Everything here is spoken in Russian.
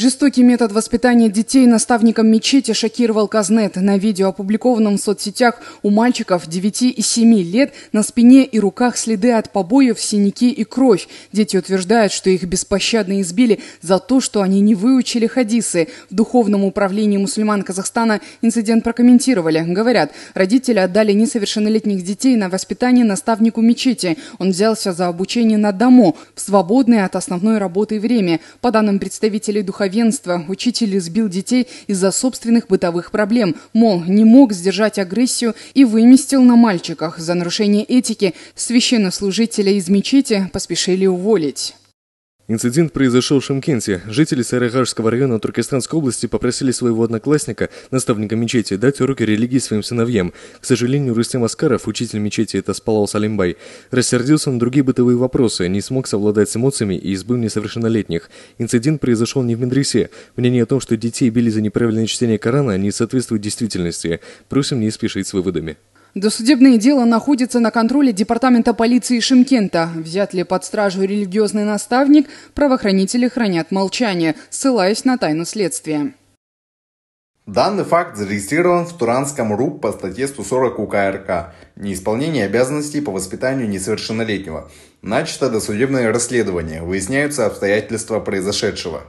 Жестокий метод воспитания детей наставником мечети шокировал Казнет. На видео, опубликованном в соцсетях, у мальчиков 9 и 7 лет на спине и руках следы от побоев, синяки и кровь. Дети утверждают, что их беспощадно избили за то, что они не выучили хадисы. В Духовном управлении мусульман Казахстана инцидент прокомментировали. Говорят, родители отдали несовершеннолетних детей на воспитание наставнику мечети. Он взялся за обучение на дому, в свободное от основной работы время. По данным представителей духовенства, Главенства учитель избил детей из-за собственных бытовых проблем, мол, не мог сдержать агрессию и выместил на мальчиках. За нарушение этики священнослужителя из мечети поспешили уволить. Инцидент произошел в Шимкенте. Жители Сайрагашского района Туркестанской области попросили своего одноклассника, наставника мечети, дать уроки религии своим сыновьям. К сожалению, Рустем Аскаров, учитель мечети это Таспалал Салимбай, рассердился на другие бытовые вопросы, не смог совладать с эмоциями и избыл несовершеннолетних. Инцидент произошел не в Медресе. Мнение о том, что детей били за неправильное чтение Корана, не соответствует действительности. Просим не спешить с выводами. Досудебное дело находится на контроле Департамента полиции Шимкента. Взят ли под стражу религиозный наставник, правоохранители хранят молчание, ссылаясь на тайну следствия. Данный факт зарегистрирован в Туранском РУП по статье 140 УК РК «Неисполнение обязанностей по воспитанию несовершеннолетнего». Начато досудебное расследование, выясняются обстоятельства произошедшего.